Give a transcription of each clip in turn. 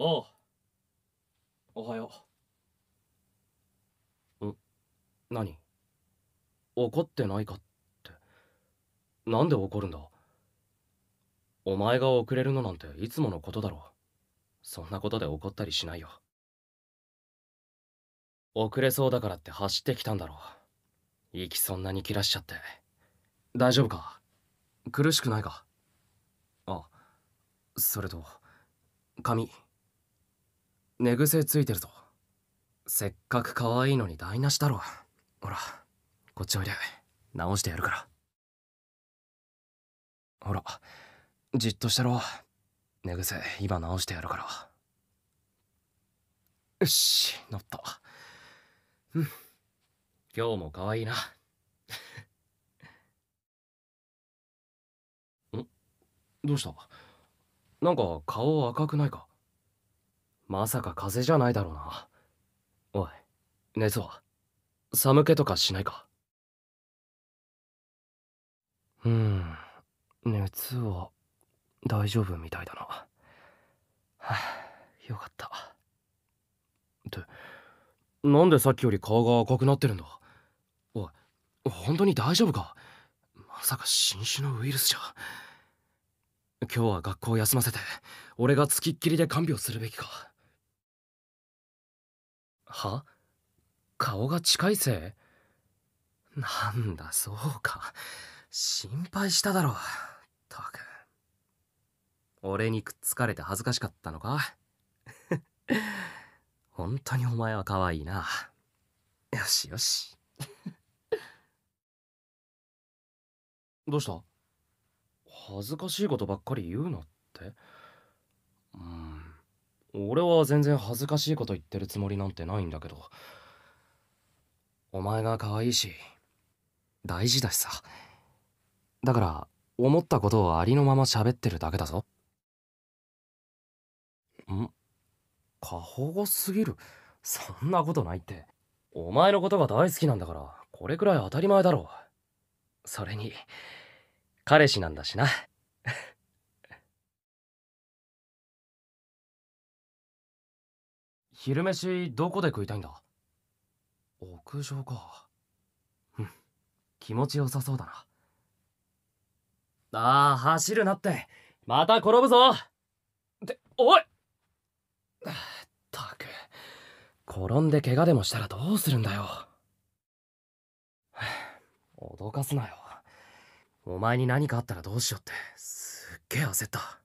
おう。おはよう。ん何怒ってないかって。なんで怒るんだお前が遅れるのなんていつものことだろそんなことで怒ったりしないよ。遅れそうだからって走ってきたんだろう。息そんなに切らしちゃって。大丈夫か苦しくないかあ、それと、髪。寝癖ついてるぞせっかく可愛いのに台無しだろほらこっちおいで直してやるからほらじっとしてろ寝癖今直してやるからよし乗ったうん今日も可愛いな んどうしたなんか顔赤くないかまさか風邪じゃないだろうなおい熱は寒気とかしないかうん熱は大丈夫みたいだなはあ よかったってなんでさっきより顔が赤くなってるんだおい本当に大丈夫かまさか新種のウイルスじゃ今日は学校休ませて俺がつきっきりで看病するべきかは顔が近いせいなんだそうか心配しただろうたく俺にくっつかれて恥ずかしかったのか 本当にお前は可愛いなよしよしどうした恥ずかしいことばっかり言うなってうん俺は全然恥ずかしいこと言ってるつもりなんてないんだけどお前が可愛いし大事だしさだから思ったことをありのまま喋ってるだけだぞん過保護すぎるそんなことないってお前のことが大好きなんだからこれくらい当たり前だろそれに彼氏なんだしな昼飯どこで食いたいんだ屋上かうん気持ちよさそうだなああ走るなってまた転ぶぞっておいったく転んで怪我でもしたらどうするんだよ脅かすなよお前に何かあったらどうしようってすっげえ焦った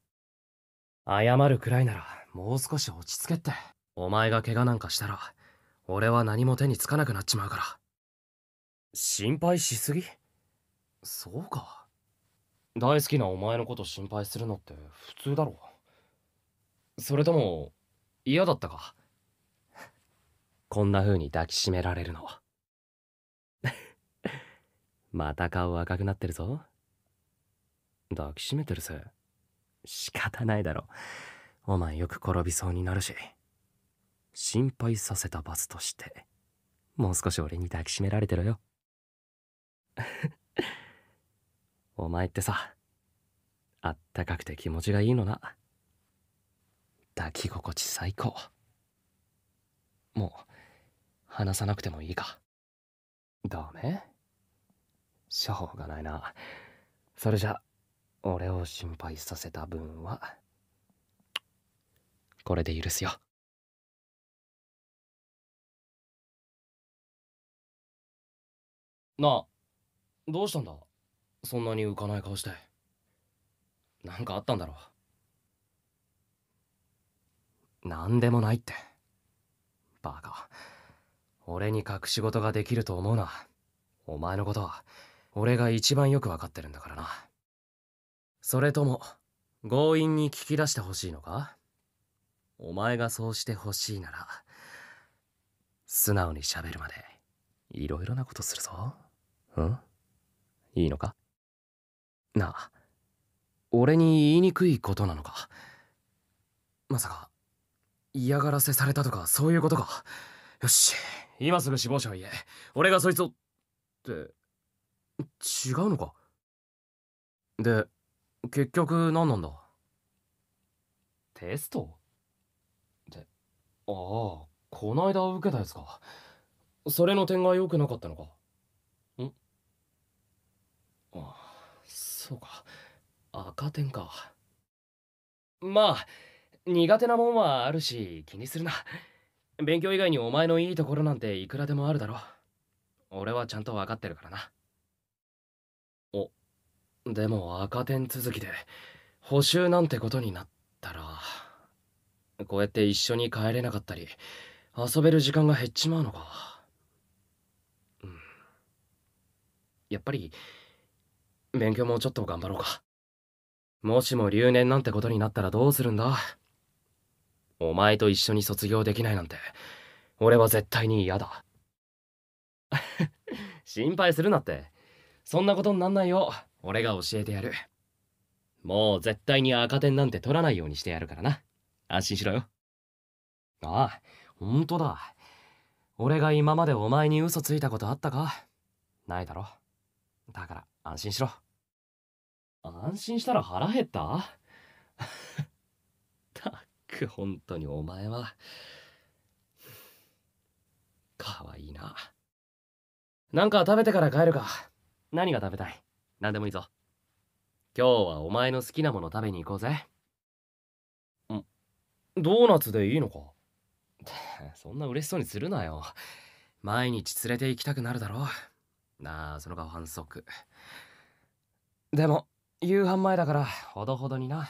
謝るくらいならもう少し落ち着けって。お前が怪我なんかしたら俺は何も手につかなくなっちまうから心配しすぎそうか大好きなお前のこと心配するのって普通だろそれとも嫌だったかこんな風に抱きしめられるの また顔赤くなってるぞ抱きしめてるぜ仕方ないだろお前よく転びそうになるし心配させた罰としてもう少し俺に抱きしめられてろよ お前ってさあったかくて気持ちがいいのな抱き心地最高もう話さなくてもいいかダメしょうがないなそれじゃ俺を心配させた分はこれで許すよなあどうしたんだそんなに浮かない顔してなんかあったんだろ何でもないってバカ俺に隠し事ができると思うなお前のことは俺が一番よく分かってるんだからなそれとも強引に聞き出してほしいのかお前がそうしてほしいなら素直にしゃべるまでいろいろなことするぞ。んいいのかなあ俺に言いにくいことなのかまさか嫌がらせされたとかそういうことかよし今すぐ死亡者を言え俺がそいつをって違うのかで結局何なんだテストてああこないだ受けたやつかそれの点が良くなかったのかそうか赤点かまあ苦手なもんはあるし気にするな勉強以外にお前のいいところなんていくらでもあるだろ俺はちゃんと分かってるからなおでも赤点続きで補習なんてことになったらこうやって一緒に帰れなかったり遊べる時間が減っちまうのかうんやっぱり勉強もちょっと頑張ろうかもしも留年なんてことになったらどうするんだお前と一緒に卒業できないなんて俺は絶対に嫌だ 心配するなってそんなことになんないよ俺が教えてやるもう絶対に赤点なんて取らないようにしてやるからな安心しろよああ本当だ俺が今までお前に嘘ついたことあったかないだろだから安心しろ安心したら腹減った たっく、本当にお前は。かわいいな。なんか食べてから帰るか。何が食べたい何でもいいぞ。今日はお前の好きなもの食べに行こうぜ。んドーナツでいいのか そんな嬉しそうにするなよ。毎日連れて行きたくなるだろう。なあ、その顔反則。でも、夕飯前だからほどほどにな。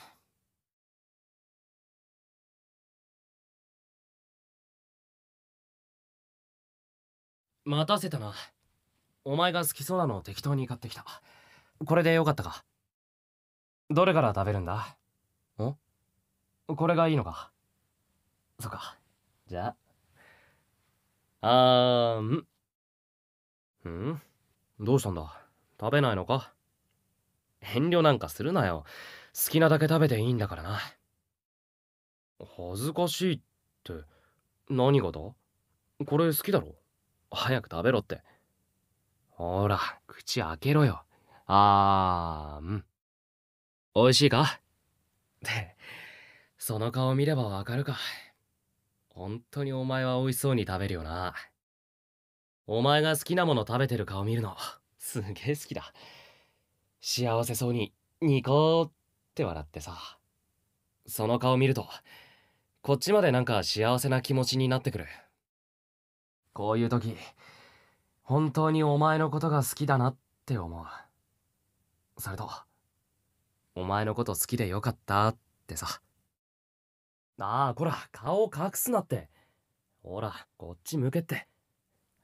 待たせたな。お前が好きそうなのを適当に買ってきた。これでよかったか。どれから食べるんだんこれがいいのか。そっか。じゃあ。あーん。んどうしたんだ食べないのか遠慮なんかするなよ好きなだけ食べていいんだからな恥ずかしいって何がだこれ好きだろ早く食べろってほら口開けろよあーん美味しいかって その顔見ればわかるか本当にお前は美味しそうに食べるよなお前が好きなもの食べてる顔見るの すげえ好きだ幸せそうにニコーって笑ってさその顔見るとこっちまでなんか幸せな気持ちになってくるこういう時本当にお前のことが好きだなって思うそれとお前のこと好きでよかったってさああこら顔隠すなってほらこっち向けって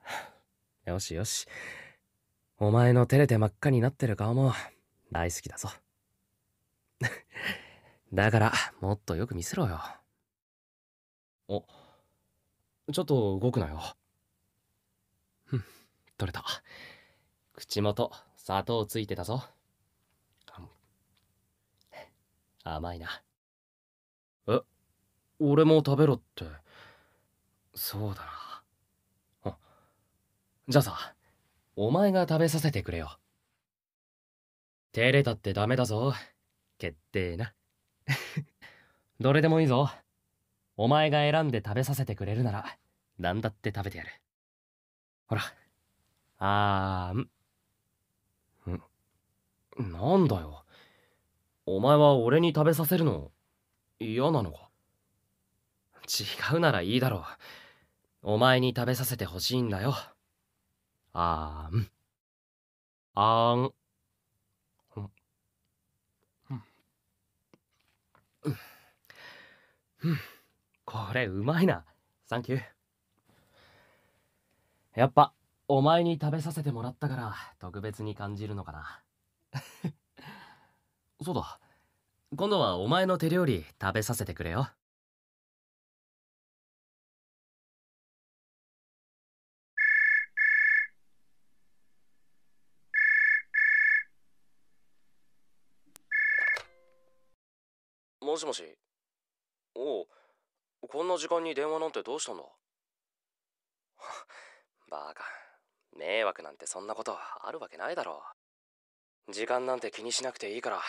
よしよしお前の照れて真っ赤になってる顔も大好きだぞ。だから、もっとよく見せろよ。お、ちょっと動くなよ。ふん、取れた。口元、砂糖ついてたぞ。甘いな。え、俺も食べろって。そうだな。じゃあさ。お前が食べさせてくれよ。照れたってダメだぞ。決定な。どれでもいいぞ。お前が選んで食べさせてくれるなら、何だって食べてやる。ほら。あーん。んなんだよ。お前は俺に食べさせるの嫌なのか違うならいいだろう。お前に食べさせてほしいんだよ。あーん。あーん。うん、これうまいな。サンキュー。やっぱ、お前に食べさせてもらったから、特別に感じるのかな。そうだ。今度はお前の手料理食べさせてくれよ。しもしおうこんな時間に電話なんてどうしたんだ バカ迷惑なんてそんなことあるわけないだろう時間なんて気にしなくていいから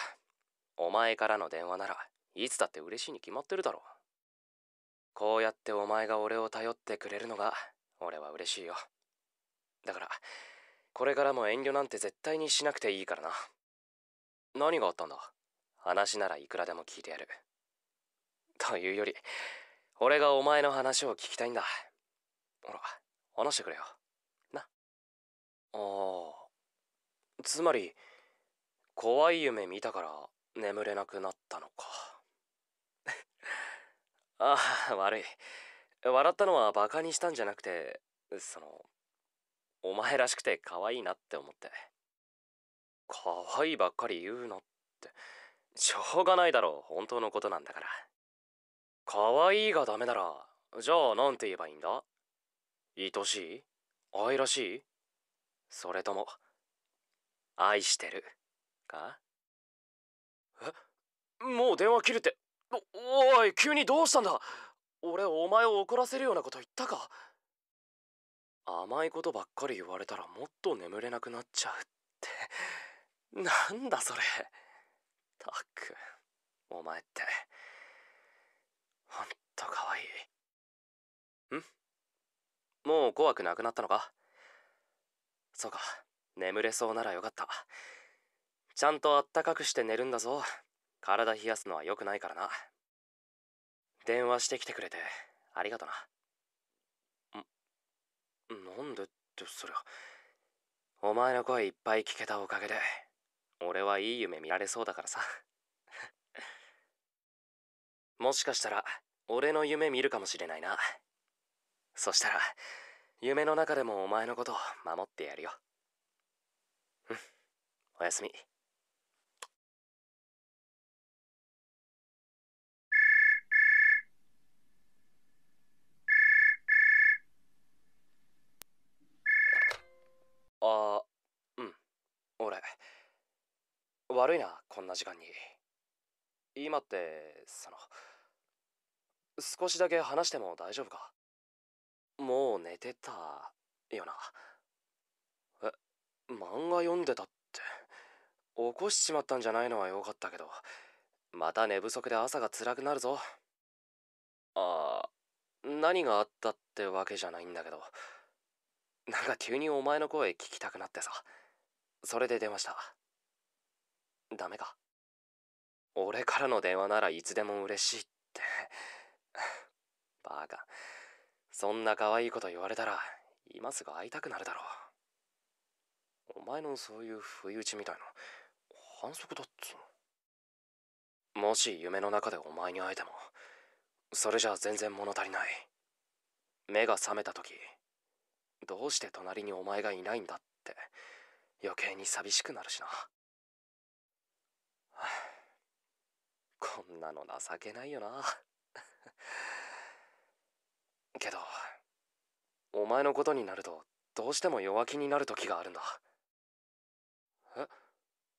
お前からの電話ならいつだって嬉しいに決まってるだろこうやってお前が俺を頼ってくれるのが俺は嬉しいよだからこれからも遠慮なんて絶対にしなくていいからな何があったんだ話ならいくらでも聞いてやるというより俺がお前の話を聞きたいんだほら話してくれよなああつまり怖い夢見たから眠れなくなったのか ああ悪い笑ったのはバカにしたんじゃなくてそのお前らしくて可愛いなって思って可愛いばっかり言うなってしょうがないだろう本当のことなんだから可愛いがダメならじゃあなんて言えばいいんだ愛しい愛らしいそれとも愛してるかえもう電話切るっておおい急にどうしたんだ俺お前を怒らせるようなこと言ったか甘いことばっかり言われたらもっと眠れなくなっちゃうって なんだそれ。たくお前ってほんとかわいいんもう怖くなくなったのかそうか眠れそうならよかったちゃんとあったかくして寝るんだぞ体冷やすのは良くないからな電話してきてくれてありがとなんなんでってそりゃお前の声いっぱい聞けたおかげで俺はいい夢見られそうだからさ もしかしたら俺の夢見るかもしれないなそしたら夢の中でもお前のことを守ってやるようんおやすみあうん俺悪いなこんな時間に今ってその少しだけ話しても大丈夫かもう寝てたよなえ漫画読んでたって起こしちまったんじゃないのは良かったけどまた寝不足で朝が辛くなるぞあ何があったってわけじゃないんだけどなんか急にお前の声聞きたくなってさそれで出ましたダメか俺からの電話ならいつでも嬉しいって バカそんな可愛いこと言われたら今すぐ会いたくなるだろうお前のそういう不意打ちみたいな反則だっつうもし夢の中でお前に会えてもそれじゃ全然物足りない目が覚めた時どうして隣にお前がいないんだって余計に寂しくなるしな。こんなの情けないよな けどお前のことになるとどうしても弱気になる時があるんだえ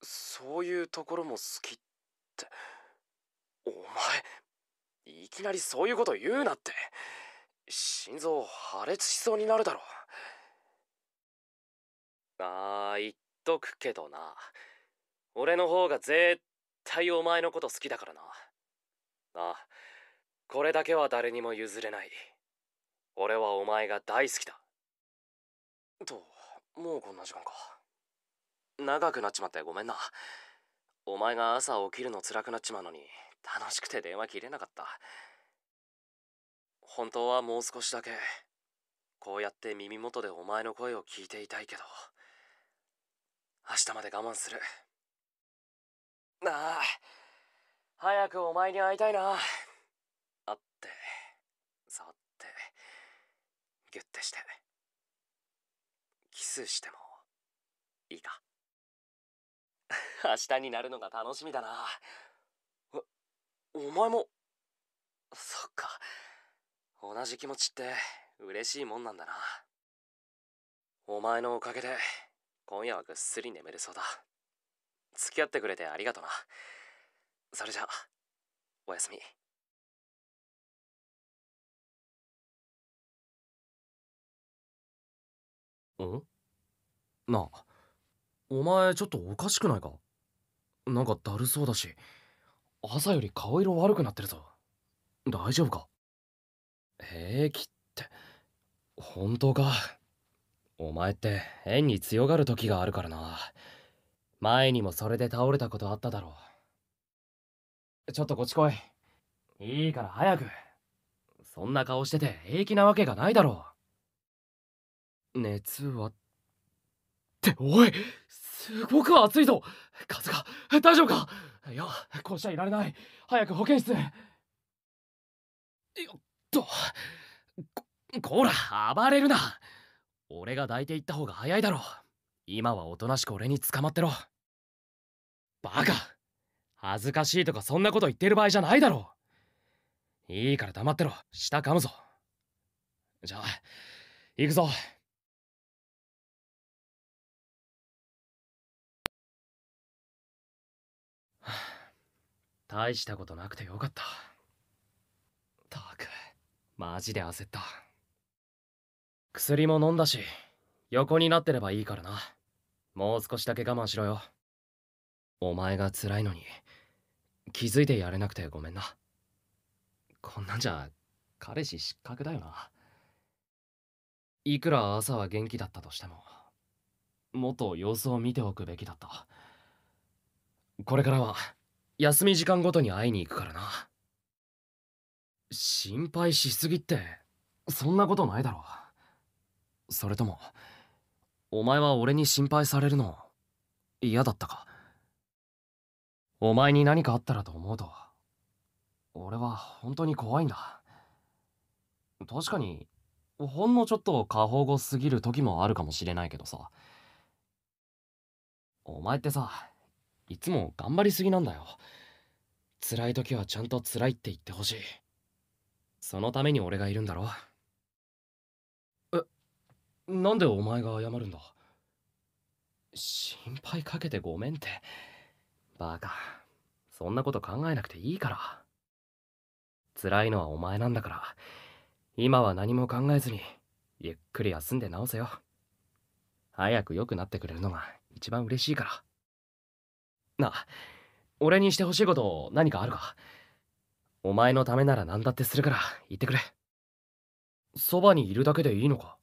そういうところも好きってお前いきなりそういうこと言うなって心臓破裂しそうになるだろああ言っとくけどな俺の方が絶対お前のこと好きだからなああこれだけは誰にも譲れない俺はお前が大好きだともうこんな時間か長くなっちまってごめんなお前が朝起きるの辛くなっちまうのに楽しくて電話切れなかった本当はもう少しだけこうやって耳元でお前の声を聞いていたいけど明日まで我慢する。なあ早くお前に会いたいな会って触ってギュッてしてキスしてもいいか明日になるのが楽しみだなお前もそっか同じ気持ちって嬉しいもんなんだなお前のおかげで今夜はぐっすり眠れそうだ付き合ってくれてありがとなそれじゃおやすみんなあお前ちょっとおかしくないかなんかだるそうだし朝より顔色悪くなってるぞ大丈夫か平気って本当かお前って変に強がる時があるからな前にもそれで倒れたことあっただろう。ちょっとこっち来い。いいから早く。そんな顔してて平気なわけがないだろう。熱はって、おいすごく熱いぞ春日大丈夫かいや、こうしちゃいられない。早く保健室へ。よっと。こら、暴れるな。俺が抱いていった方が早いだろう。今はおとなしく俺に捕まってろ。バカ恥ずかしいとかそんなこと言ってる場合じゃないだろういいから黙ってろ下噛むぞじゃあ行くぞ大したことなくてよかったたくマジで焦った薬も飲んだし横になってればいいからなもう少しだけ我慢しろよお前が辛いのに気づいてやれなくてごめんなこんなんじゃ彼氏失格だよないくら朝は元気だったとしてももっと様子を見ておくべきだったこれからは休み時間ごとに会いに行くからな心配しすぎってそんなことないだろそれともお前は俺に心配されるの嫌だったかお前に何かあったらと思うと俺は本当に怖いんだ確かにほんのちょっと過保護すぎる時もあるかもしれないけどさお前ってさいつも頑張りすぎなんだよ辛い時はちゃんと辛いって言ってほしいそのために俺がいるんだろえなんでお前が謝るんだ心配かけてごめんってバカそんなこと考えなくていいから辛いのはお前なんだから今は何も考えずにゆっくり休んで治せよ早く良くなってくれるのが一番嬉しいからなあ俺にしてほしいこと何かあるかお前のためなら何だってするから言ってくれそばにいるだけでいいのか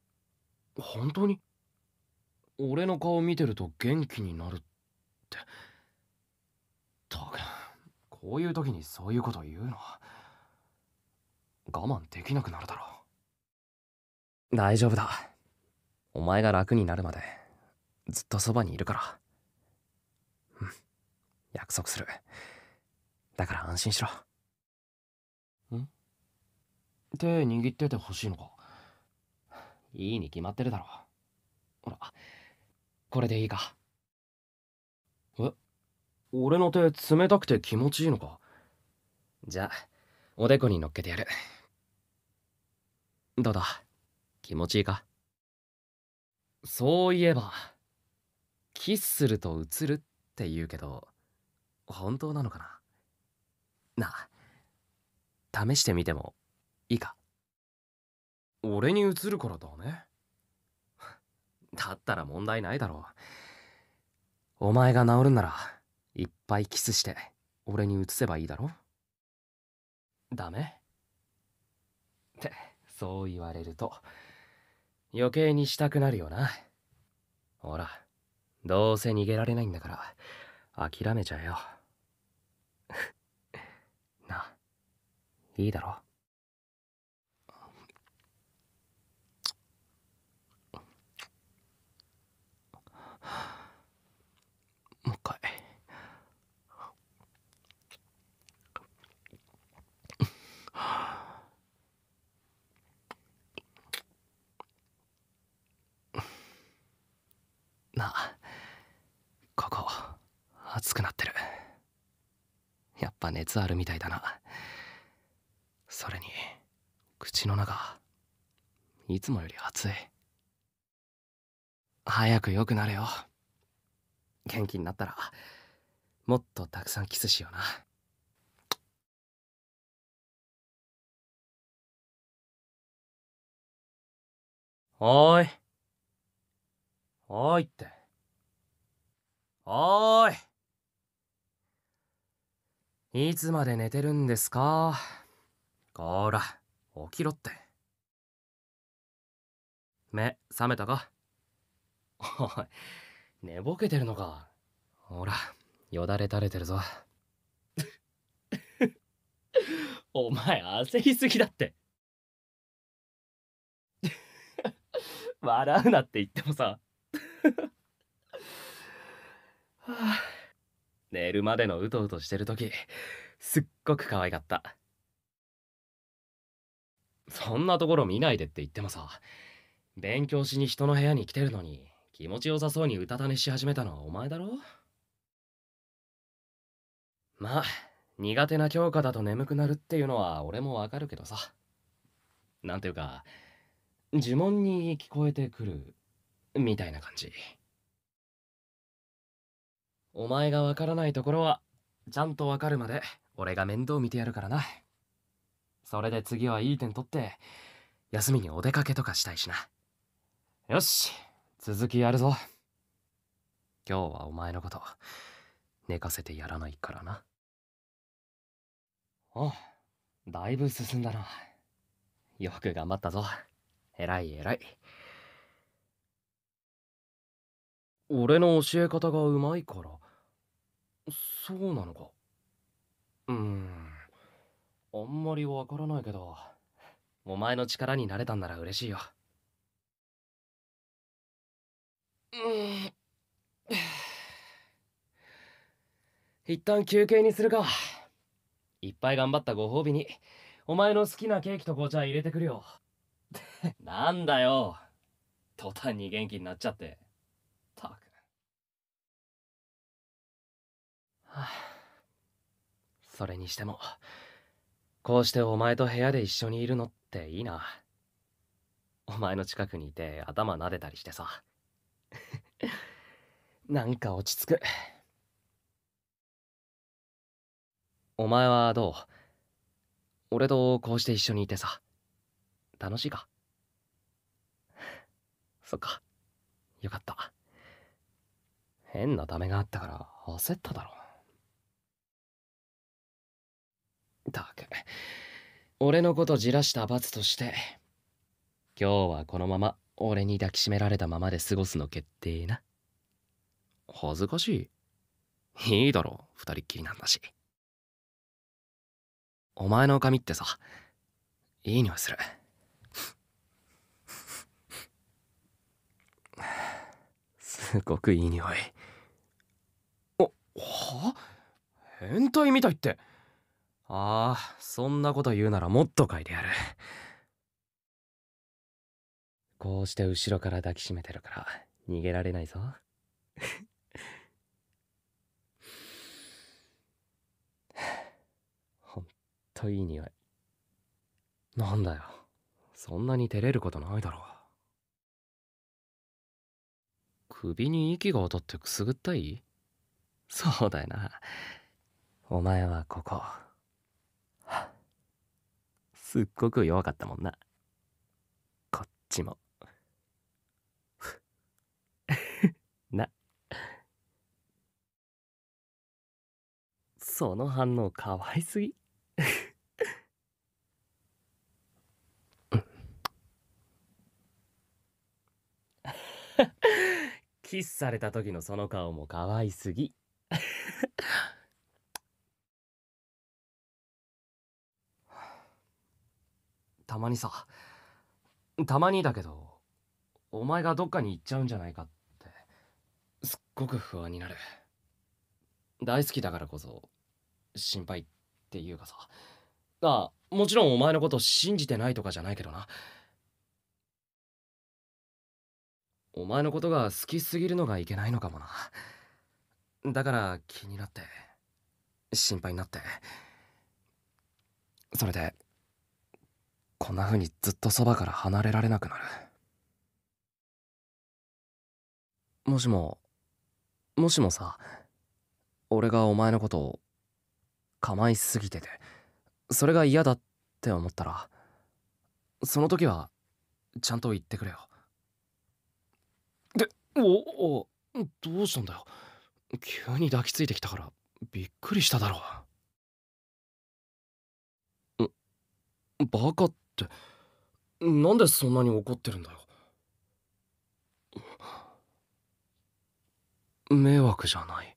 本当に俺の顔見てると元気になるってこういう時にそういうこと言うのは我慢できなくなるだろう大丈夫だお前が楽になるまでずっとそばにいるからうん約束するだから安心しろん手握っててほしいのかいいに決まってるだろほらこれでいいかえ俺の手冷たくて気持ちいいのかじゃあおでこに乗っけてやるどうだ気持ちいいかそういえばキスすると映るって言うけど本当なのかななあ試してみてもいいか俺に映るからだね だったら問題ないだろうお前が治るんならぱいキスして俺に移せばいいだろダメってそう言われると余計にしたくなるよなほらどうせ逃げられないんだから諦めちゃえよ ないいだろもう一回ぱ熱あるみたいだなそれに口の中いつもより熱い早く良くなれよ元気になったらもっとたくさんキスしようなおーいおーいっておーいいつまで寝てるんですかこら起きろって目覚めたかおい寝ぼけてるのかほらよだれ垂れてるぞお前焦りすぎだって笑うなって言ってもさはあ寝るまでのうとうとしてる時すっごく可愛かったそんなところ見ないでって言ってもさ勉強しに人の部屋に来てるのに気持ちよさそうにうたた寝し始めたのはお前だろまあ苦手な教科だと眠くなるっていうのは俺もわかるけどさなんていうか呪文に聞こえてくるみたいな感じ。お前がわからないところはちゃんとわかるまで俺が面倒見てやるからなそれで次はいい点取って休みにお出かけとかしたいしなよし続きやるぞ今日はお前のこと寝かせてやらないからなあだいぶ進んだなよく頑張ったぞ偉い偉い俺の教え方がうまいからそうなのかうんあんまりわからないけどお前の力になれたんなら嬉しいようん一旦休憩にするかいっぱい頑張ったご褒美にお前の好きなケーキと紅茶入れてくるよ なんだよ途端に元気になっちゃって。はあ、それにしてもこうしてお前と部屋で一緒にいるのっていいなお前の近くにいて頭撫でたりしてさ なんか落ち着くお前はどう俺とこうして一緒にいてさ楽しいか そっかよかった変なダメがあったから焦っただろたく俺のことじらした罰として今日はこのまま俺に抱きしめられたままで過ごすの決定な恥ずかしいいいだろ二人っきりなんだしお前の髪ってさいい匂いするすごくいい匂いおはあ変態みたいってああそんなこと言うならもっと書いてやるこうして後ろから抱きしめてるから逃げられないぞほんといい匂いなんだよそんなに照れることないだろう首に息が当たってくすぐったいそうだよなお前はここすっごく弱かったもんなこっちも なその反応かわいすぎ キスされた時のその顔もかわいすぎたまにさたまにだけどお前がどっかに行っちゃうんじゃないかってすっごく不安になる大好きだからこそ心配っていうかさあもちろんお前のこと信じてないとかじゃないけどなお前のことが好きすぎるのがいけないのかもなだから気になって心配になってそれでこんな風にずっとそばから離れられなくなるもしももしもさ俺がお前のことを構いすぎててそれが嫌だって思ったらその時はちゃんと言ってくれよでおおどうしたんだよ急に抱きついてきたからびっくりしただろうバカってってなんでそんなに怒ってるんだよ迷惑じゃない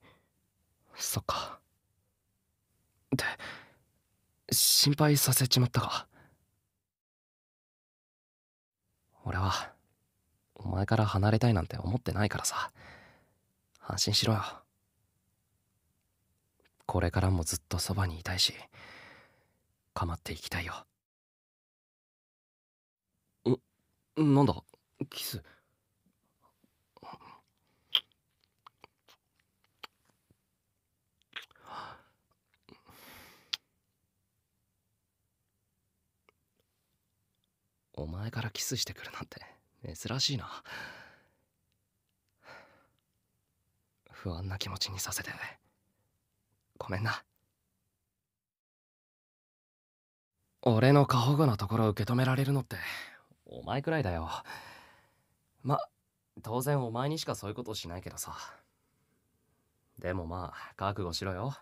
そっかって心配させちまったか俺はお前から離れたいなんて思ってないからさ安心しろよこれからもずっとそばにいたいし構っていきたいよなんだキスお前からキスしてくるなんて珍しいな不安な気持ちにさせてごめんな俺の過保護なところを受け止められるのってお前くらいだよ。ま、当然お前にしかそういうことしないけどさ。でもまあ、覚悟しろよ。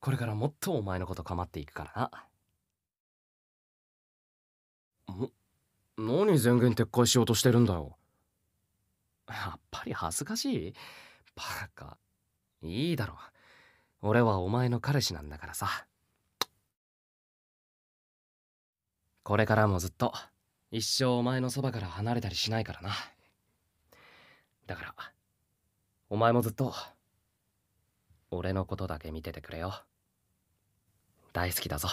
これからもっとお前のこと構っていくからな。ん何全言撤回しようとしてるんだよ。やっぱり恥ずかしいバカ。いいだろ。俺はお前の彼氏なんだからさ。これからもずっと一生お前のそばから離れたりしないからなだからお前もずっと俺のことだけ見ててくれよ大好きだぞ